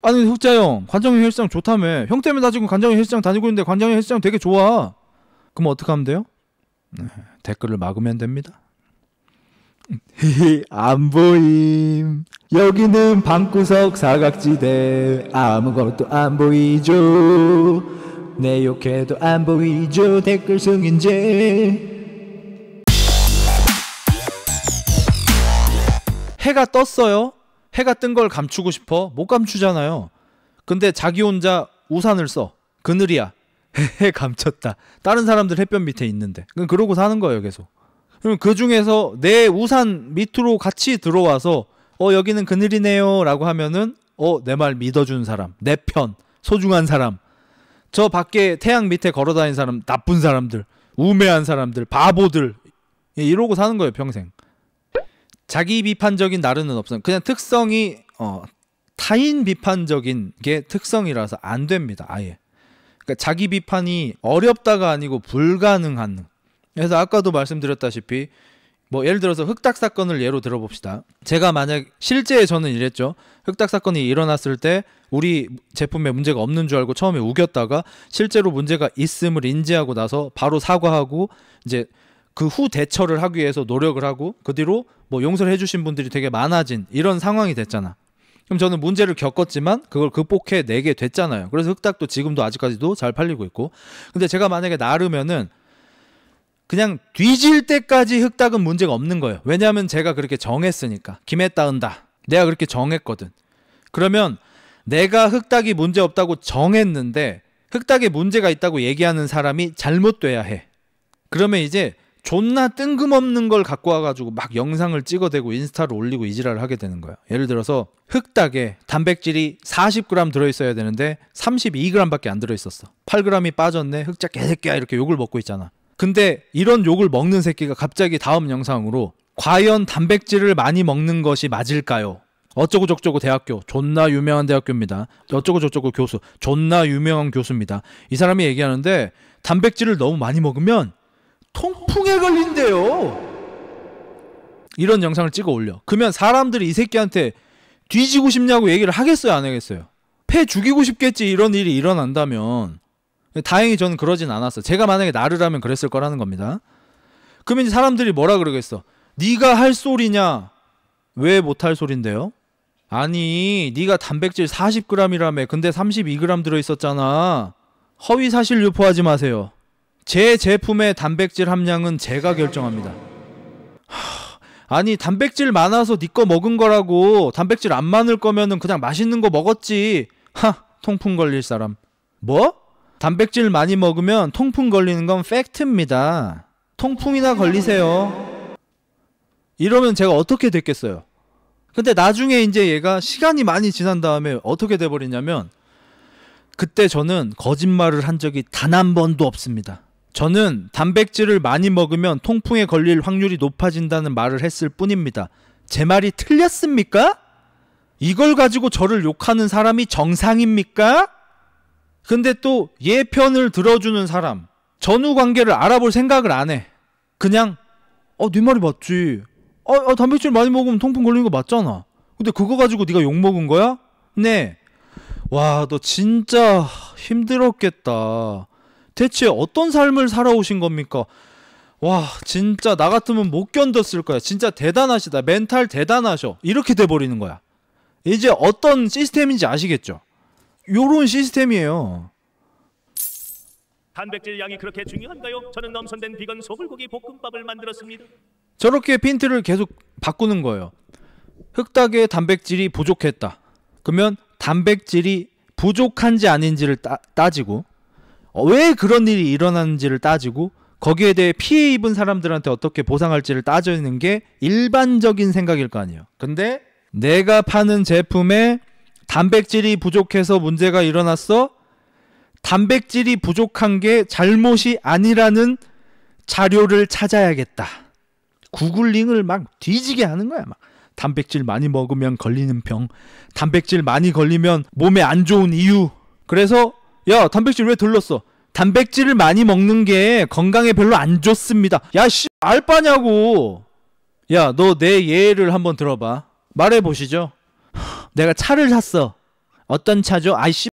아니 흑자 형관장형 헬스장 좋다며 형 때문에 나 지금 관장형 헬스장 다니고 있는데 관장형 헬스장 되게 좋아 그럼 어떻게 하면 돼요? 네, 댓글을 막으면 됩니다 안 보임 여기는 방구석 사각지대 아무것도 안 보이죠 내 욕해도 안 보이죠 댓글 승인제 해가 떴어요 해가 뜬 걸 감추고 싶어 못 감추잖아요. 근데 자기 혼자 우산을 써 그늘이야 해 감췄다. 다른 사람들 햇볕 밑에 있는데 그러고 사는 거예요 계속. 그럼 그 중에서 내 우산 밑으로 같이 들어와서 어 여기는 그늘이네요라고 하면은 어 내 말 믿어준 사람 내 편 소중한 사람 저 밖에 태양 밑에 걸어다닌 사람 나쁜 사람들 우매한 사람들 바보들 예, 이러고 사는 거예요 평생. 자기 비판적인 나르는 없어요. 그냥 특성이 어, 타인 비판적인 게 특성이라서 안 됩니다. 아예. 그러니까 자기 비판이 어렵다가 아니고 불가능한. 그래서 아까도 말씀드렸다시피 뭐 예를 들어서 흑닭 사건을 예로 들어봅시다. 제가 만약 실제 저는 이랬죠. 흑닭 사건이 일어났을 때 우리 제품에 문제가 없는 줄 알고 처음에 우겼다가 실제로 문제가 있음을 인지하고 나서 바로 사과하고 이제 그후 대처를 하기 위해서 노력을 하고 그 뒤로 뭐 용서를 해주신 분들이 되게 많아진 이런 상황이 됐잖아. 그럼 저는 문제를 겪었지만 그걸 극복해 내게 됐잖아요. 그래서 흑닭도 지금도 아직까지도 잘 팔리고 있고. 근데 제가 만약에 나르면은 그냥 뒤질 때까지 흑닭은 문제가 없는 거예요. 왜냐하면 제가 그렇게 정했으니까. 김에 따은다. 내가 그렇게 정했거든. 그러면 내가 흑닭이 문제 없다고 정했는데 흑닭에 문제가 있다고 얘기하는 사람이 잘못돼야 해. 그러면 이제 존나 뜬금없는 걸 갖고 와가지고 막 영상을 찍어대고 인스타로 올리고 이지랄을 하게 되는 거야. 예를 들어서 흑닭에 단백질이 40g 들어있어야 되는데 32g밖에 안 들어있었어. 8g이 빠졌네. 흑자 개새끼야 이렇게 욕을 먹고 있잖아. 근데 이런 욕을 먹는 새끼가 갑자기 다음 영상으로 과연 단백질을 많이 먹는 것이 맞을까요? 어쩌고저쩌고 대학교 존나 유명한 대학교입니다. 어쩌고저쩌고 교수 존나 유명한 교수입니다. 이 사람이 얘기하는데 단백질을 너무 많이 먹으면 통풍 병에 걸린대요. 이런 영상을 찍어 올려. 그러면 사람들이 이 새끼한테 뒤지고 싶냐고 얘기를 하겠어요, 안 하겠어요? 폐 죽이고 싶겠지 이런 일이 일어난다면 다행히 저는 그러진 않았어. 제가 만약에 나를하면 그랬을 거라는 겁니다. 그러면 이제 사람들이 뭐라 그러겠어? 네가 할 소리냐? 왜 못할 소린데요? 아니, 네가 단백질 40g이라며. 근데 32g 들어 있었잖아. 허위 사실 유포하지 마세요. 제 제품의 단백질 함량은 제가 결정합니다. 아니 단백질 많아서 니꺼 네 먹은 거라고 단백질 안 많을 거면은 그냥 맛있는 거 먹었지. 하 통풍 걸릴 사람. 뭐? 단백질 많이 먹으면 통풍 걸리는 건 팩트입니다. 통풍이나 걸리세요. 이러면 제가 어떻게 됐겠어요? 근데 나중에 이제 얘가 시간이 많이 지난 다음에 어떻게 돼버리냐면 그때 저는 거짓말을 한 적이 단 한 번도 없습니다. 저는 단백질을 많이 먹으면 통풍에 걸릴 확률이 높아진다는 말을 했을 뿐입니다. 제 말이 틀렸습니까? 이걸 가지고 저를 욕하는 사람이 정상입니까? 근데 또 예편을 들어주는 사람, 전후 관계를 알아볼 생각을 안 해. 그냥, 어, 네 말이 맞지. 어, 어, 단백질 많이 먹으면 통풍 걸리는 거 맞잖아. 근데 그거 가지고 네가 욕 먹은 거야? 네. 와, 너 진짜 힘들었겠다. 대체 어떤 삶을 살아오신 겁니까? 와 진짜 나 같으면 못 견뎠을 거야 진짜 대단하시다 멘탈 대단하셔 이렇게 돼버리는 거야 이제 어떤 시스템인지 아시겠죠 요런 시스템이에요 단백질 양이 그렇게 중요한가요? 저는 넘선된 비건 소불고기 볶음밥을 만들었습니다 저렇게 핀트를 계속 바꾸는 거예요 흑닭의 단백질이 부족했다 그러면 단백질이 부족한지 아닌지를 따, 따지고 어, 왜 그런 일이 일어나는지를 따지고 거기에 대해 피해 입은 사람들한테 어떻게 보상할지를 따지는 게 일반적인 생각일 거 아니에요. 근데 내가 파는 제품에 단백질이 부족해서 문제가 일어났어. 단백질이 부족한 게 잘못이 아니라는 자료를 찾아야겠다. 구글링을 막 뒤지게 하는 거야. 막 단백질 많이 먹으면 걸리는 병, 단백질 많이 걸리면 몸에 안 좋은 이유. 그래서 야 단백질 왜 들렀어 단백질을 많이 먹는 게 건강에 별로 안 좋습니다 야씨 알바냐고 야 너 내 예를 한번 들어봐 말해 보시죠 내가 차를 샀어 어떤 차죠 아이씨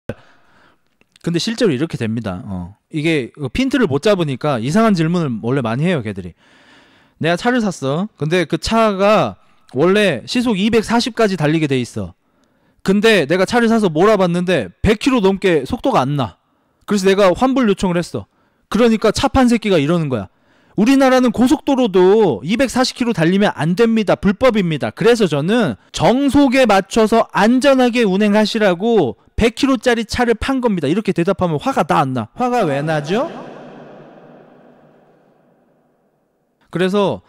근데 실제로 이렇게 됩니다 어. 이게 그 핀트를 못 잡으니까 이상한 질문을 원래 많이 해요 걔들이 내가 차를 샀어 근데 그 차가 원래 시속 240까지 달리게 돼 있어 근데 내가 차를 사서 몰아봤는데 100km 넘게 속도가 안 나. 그래서 내가 환불 요청을 했어. 그러니까 차 판 새끼가 이러는 거야. 우리나라는 고속도로도 240km 달리면 안 됩니다. 불법입니다. 그래서 저는 정속에 맞춰서 안전하게 운행하시라고 100km짜리 차를 판 겁니다. 이렇게 대답하면 화가 나 안 나? 화가 왜 나죠? 그래서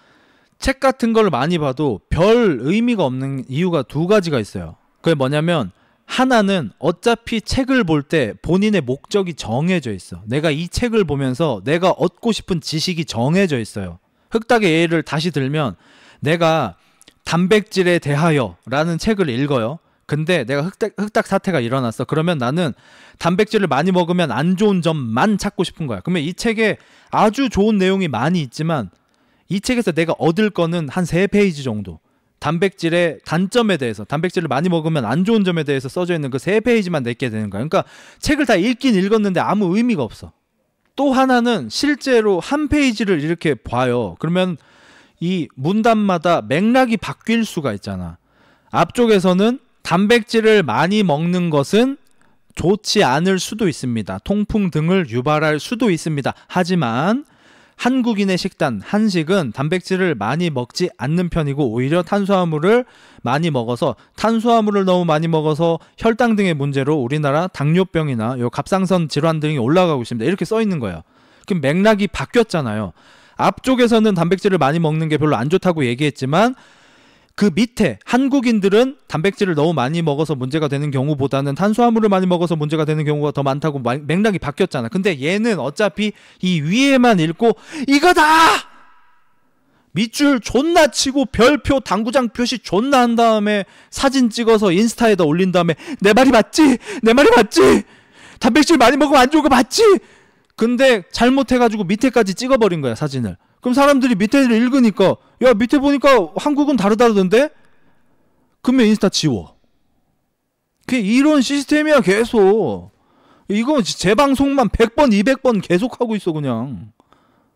책 같은 걸 많이 봐도 별 의미가 없는 이유가 두 가지가 있어요. 그게 뭐냐면 하나는 어차피 책을 볼 때 본인의 목적이 정해져 있어. 내가 이 책을 보면서 내가 얻고 싶은 지식이 정해져 있어요. 흑닭의 예를 다시 들면 내가 단백질에 대하여라는 책을 읽어요. 근데 내가 흑닭, 흑닭 사태가 일어났어. 그러면 나는 단백질을 많이 먹으면 안 좋은 점만 찾고 싶은 거야. 그러면 이 책에 아주 좋은 내용이 많이 있지만 이 책에서 내가 얻을 거는 한 세페이지 정도. 단백질의 단점에 대해서 단백질을 많이 먹으면 안 좋은 점에 대해서 써져 있는 그 세 페이지만 내게 되는 거야. 그러니까 책을 다 읽긴 읽었는데 아무 의미가 없어. 또 하나는 실제로 한 페이지를 이렇게 봐요. 그러면 이 문단마다 맥락이 바뀔 수가 있잖아. 앞쪽에서는 단백질을 많이 먹는 것은 좋지 않을 수도 있습니다. 통풍 등을 유발할 수도 있습니다. 하지만 한국인의 식단, 한식은 단백질을 많이 먹지 않는 편이고 오히려 탄수화물을 많이 먹어서 탄수화물을 너무 많이 먹어서 혈당 등의 문제로 우리나라 당뇨병이나 요 갑상선 질환 등이 올라가고 있습니다. 이렇게 써 있는 거예요. 그럼 맥락이 바뀌었잖아요. 앞쪽에서는 단백질을 많이 먹는 게 별로 안 좋다고 얘기했지만 그 밑에 한국인들은 단백질을 너무 많이 먹어서 문제가 되는 경우보다는 탄수화물을 많이 먹어서 문제가 되는 경우가 더 많다고 맥락이 바뀌었잖아. 근데 얘는 어차피 이 위에만 읽고 이거다! 밑줄 존나 치고 별표 당구장 표시 존나 한 다음에 사진 찍어서 인스타에다 올린 다음에 내 말이 맞지? 내 말이 맞지? 단백질 많이 먹으면 안 좋은 거 맞지? 근데 잘못해가지고 밑에까지 찍어버린 거야 사진을. 그럼 사람들이 밑에를 읽으니까 야 밑에 보니까 한국은 다르다던데 그러면 인스타 지워 그 이런 시스템이야 계속 이거 재방송만 100번 200번 계속하고 있어 그냥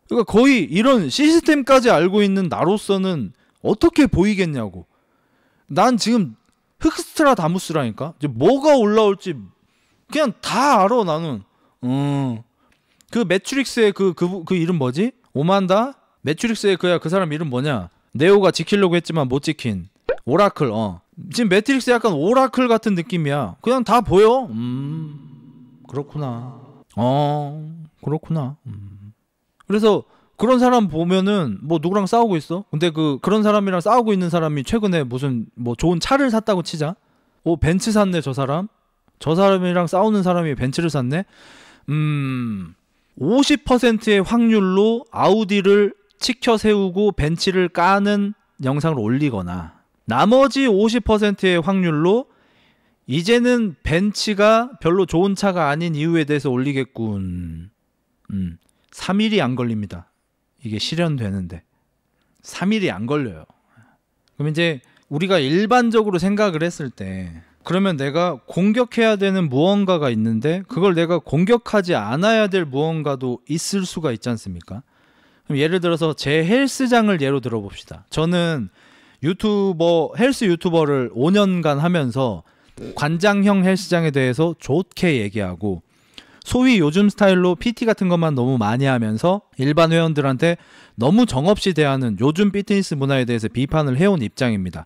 그러니까 거의 이런 시스템까지 알고 있는 나로서는 어떻게 보이겠냐고 난 지금 흑스트라다무스라니까 이제 뭐가 올라올지 그냥 다 알아 나는 어그 매트릭스의 그그그 그, 그 이름 뭐지 오만다? 매트릭스의 그야 그 사람 이름 뭐냐? 네오가 지키려고 했지만 못 지킨 오라클 어 지금 매트릭스 약간 오라클 같은 느낌이야 그냥 다 보여 음 그렇구나 어 그렇구나 음. 그래서 그런 사람 보면은 뭐 누구랑 싸우고 있어 근데 그 그런 사람이랑 싸우고 있는 사람이 최근에 무슨 뭐 좋은 차를 샀다고 치자 오 벤츠 샀네 저 사람 저 사람이랑 싸우는 사람이 벤츠를 샀네 음 50%의 확률로 아우디를 치켜 세우고 벤치를 까는 영상을 올리거나 나머지 50%의 확률로 이제는 벤치가 별로 좋은 차가 아닌 이유에 대해서 올리겠군. 음, 3일이 안 걸립니다. 이게 실현되는데. 3일이 안 걸려요. 그럼 이제 우리가 일반적으로 생각을 했을 때 그러면 내가 공격해야 되는 무언가가 있는데 그걸 내가 공격하지 않아야 될 무언가도 있을 수가 있지 않습니까? 그럼 예를 들어서 제 헬스장을 예로 들어봅시다. 저는 유튜버 헬스 유튜버를 5년간 하면서 관장형 헬스장에 대해서 좋게 얘기하고 소위 요즘 스타일로 PT 같은 것만 너무 많이 하면서 일반 회원들한테 너무 정없이 대하는 요즘 피트니스 문화에 대해서 비판을 해온 입장입니다.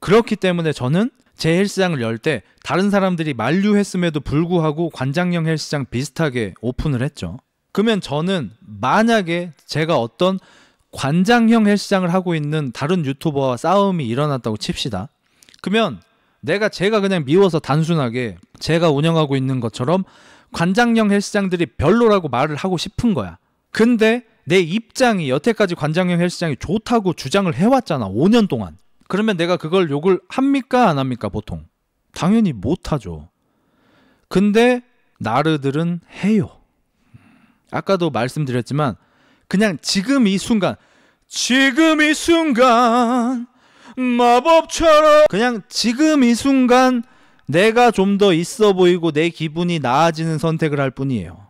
그렇기 때문에 저는 제 헬스장을 열 때 다른 사람들이 만류했음에도 불구하고 관장형 헬스장 비슷하게 오픈을 했죠. 그러면 저는 만약에 제가 어떤 관장형 헬스장을 하고 있는 다른 유튜버와 싸움이 일어났다고 칩시다. 그러면 내가 제가 그냥 미워서 단순하게 제가 운영하고 있는 것처럼 관장형 헬스장들이 별로라고 말을 하고 싶은 거야. 근데 내 입장이 여태까지 관장형 헬스장이 좋다고 주장을 해왔잖아. 5년 동안. 그러면 내가 그걸 욕을 합니까 안 합니까 보통? 당연히 못 하죠. 근데 나르들은 해요. 아까도 말씀드렸지만 그냥 지금 이 순간 지금 이 순간 마법처럼 그냥 지금 이 순간 내가 좀 더 있어 보이고 내 기분이 나아지는 선택을 할 뿐이에요.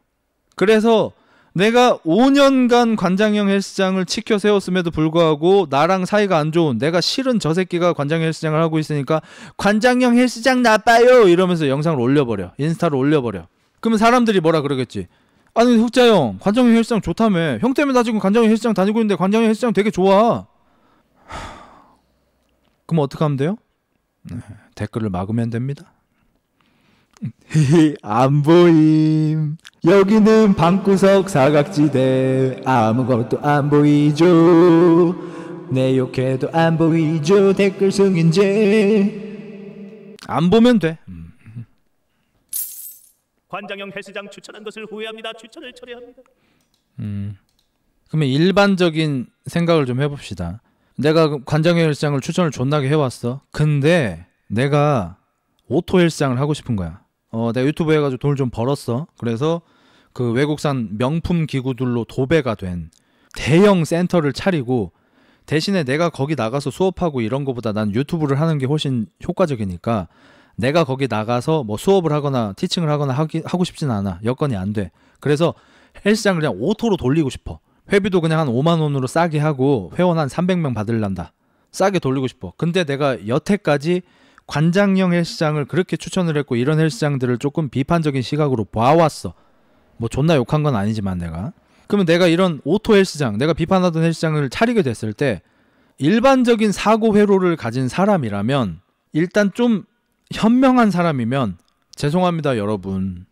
그래서 내가 5년간 관장형 헬스장을 치켜 세웠음에도 불구하고 나랑 사이가 안 좋은 내가 싫은 저 새끼가 관장형 헬스장을 하고 있으니까 관장형 헬스장 나빠요 이러면서 영상을 올려버려 인스타를 올려버려 그러면 사람들이 뭐라 그러겠지 아니 흑자 형 관장형 헬스장 좋다며 형 때문에 나 지금 관장형 헬스장 다니고 있는데 관장형 헬스장 되게 좋아 그럼 어떻게 하면 돼요? 네, 댓글을 막으면 됩니다 안 보임. 여기는 방구석 사각지대. 아무것도 안 보이죠. 내 욕해도 안 보이죠. 댓글승인지. 안 보면 돼. 관장형 헬스장 추천한 것을 후회합니다. 추천을 철회합니다. 음. 그러면 일반적인 생각을 좀 해봅시다. 내가 관장형 헬스장을 추천을 존나게 해왔어. 근데 내가 오토 헬스장을 하고 싶은 거야. 어, 내가 유튜브 해가지고 돈을 좀 벌었어. 그래서 그 외국산 명품 기구들로 도배가 된 대형 센터를 차리고 대신에 내가 거기 나가서 수업하고 이런 거보다 난 유튜브를 하는 게 훨씬 효과적이니까 내가 거기 나가서 뭐 수업을 하거나 티칭을 하거나 하기, 하고 싶진 않아. 여건이 안 돼. 그래서 헬스장 을 그냥 오토로 돌리고 싶어. 회비도 그냥 한 5만 원으로 싸게 하고 회원 한 300명 받을란다. 싸게 돌리고 싶어. 근데 내가 여태까지 관장형 헬스장을 그렇게 추천을 했고 이런 헬스장들을 조금 비판적인 시각으로 봐왔어. 뭐 존나 욕한 건 아니지만 내가. 그러면 내가 이런 오토 헬스장, 내가 비판하던 헬스장을 차리게 됐을 때 일반적인 사고 회로를 가진 사람이라면 일단 좀 현명한 사람이면 죄송합니다 여러분.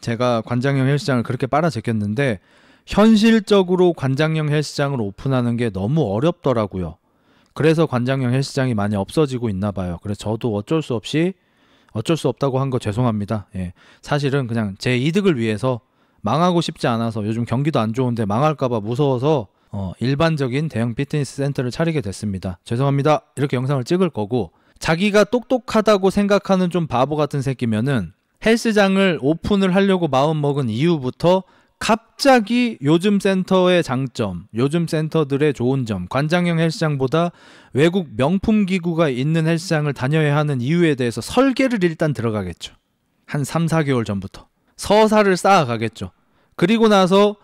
제가 관장형 헬스장을 그렇게 빨아제꼈는데 현실적으로 관장형 헬스장을 오픈하는 게 너무 어렵더라고요. 그래서 관장형 헬스장이 많이 없어지고 있나 봐요. 그래서 저도 어쩔 수 없이 어쩔 수 없다고 한 거 죄송합니다. 예. 사실은 그냥 제 이득을 위해서 망하고 싶지 않아서 요즘 경기도 안 좋은데 망할까봐 무서워서 어, 일반적인 대형 피트니스 센터를 차리게 됐습니다. 죄송합니다. 이렇게 영상을 찍을 거고 자기가 똑똑하다고 생각하는 좀 바보 같은 새끼면은 헬스장을 오픈을 하려고 마음먹은 이후부터 갑자기 요즘 센터의 장점, 요즘 센터들의 좋은 점, 관장형 헬스장보다 외국 명품 기구가 있는 헬스장을 다녀야 하는 이유에 대해서 설계를 일단 들어가겠죠. 한 3, 4개월 전부터. 서사를 쌓아가겠죠. 그리고 나서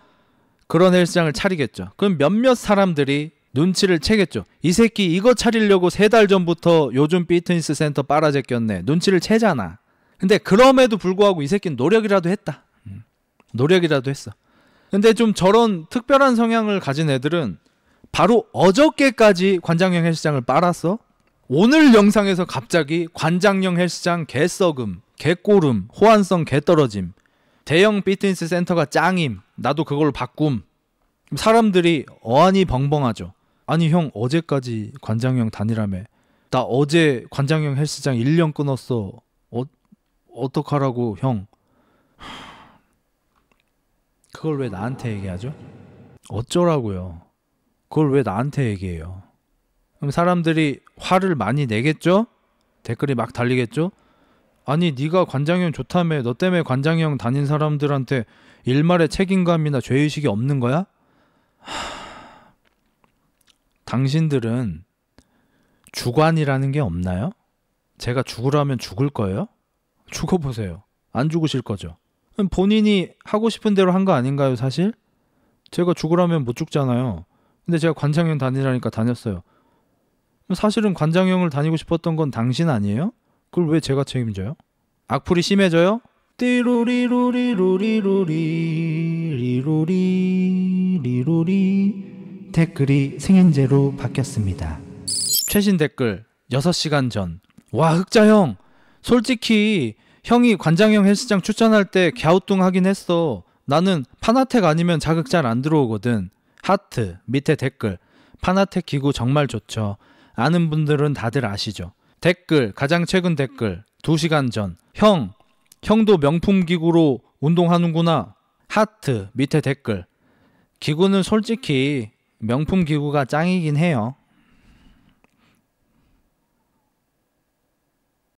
그런 헬스장을 차리겠죠. 그럼 몇몇 사람들이 눈치를 채겠죠. 이 새끼 이거 차리려고 세 달 전부터 요즘 피트니스 센터 빨아제꼈네. 눈치를 채잖아. 근데 그럼에도 불구하고 이 새끼는 노력이라도 했다. 노력이라도 했어. 근데 좀 저런 특별한 성향을 가진 애들은 바로 어저께까지 관장형 헬스장을 빨았어. 오늘 영상에서 갑자기 관장형 헬스장 개썩음, 개꼬름, 호환성 개떨어짐, 대형 피트니스 센터가 짱임, 나도 그걸 바꿈. 사람들이 어안이 벙벙하죠. 아니 형 어제까지 관장형 단일함에 나 어제 관장형 헬스장 1년 끊었어. 어, 어떡하라고 형. 그걸 왜 나한테 얘기하죠? 어쩌라고요? 그걸 왜 나한테 얘기해요? 그럼 사람들이 화를 많이 내겠죠? 댓글이 막 달리겠죠? 아니 네가 관장형 좋다며 너 때문에 관장형 다닌 사람들한테 일말의 책임감이나 죄의식이 없는 거야? 하... 당신들은 주관이라는 게 없나요? 제가 죽으라면 죽을 거예요? 죽어보세요. 안 죽으실 거죠. 본인이 하고 싶은 대로 한 거 아닌가요, 사실? 제가 죽으라면 못 죽잖아요. 근데 제가 관장형 다니라니까 다녔어요. 사실은 관장형을 다니고 싶었던 건 당신 아니에요? 그걸 왜 제가 책임져요? 악플이 심해져요? 띠루리루리루리루리리루리 댓글이 생행제로 바뀌었습니다. 최신 댓글 6시간 전. 와, 흑자형! 솔직히 형이 관장형 헬스장 추천할 때 갸우뚱 하긴 했어. 나는 파나텍 아니면 자극 잘 안 들어오거든. 하트 밑에 댓글 파나텍 기구 정말 좋죠. 아는 분들은 다들 아시죠. 댓글 가장 최근 댓글 2시간 전 형, 형도 명품 기구로 운동하는구나. 하트 밑에 댓글 기구는 솔직히 명품 기구가 짱이긴 해요.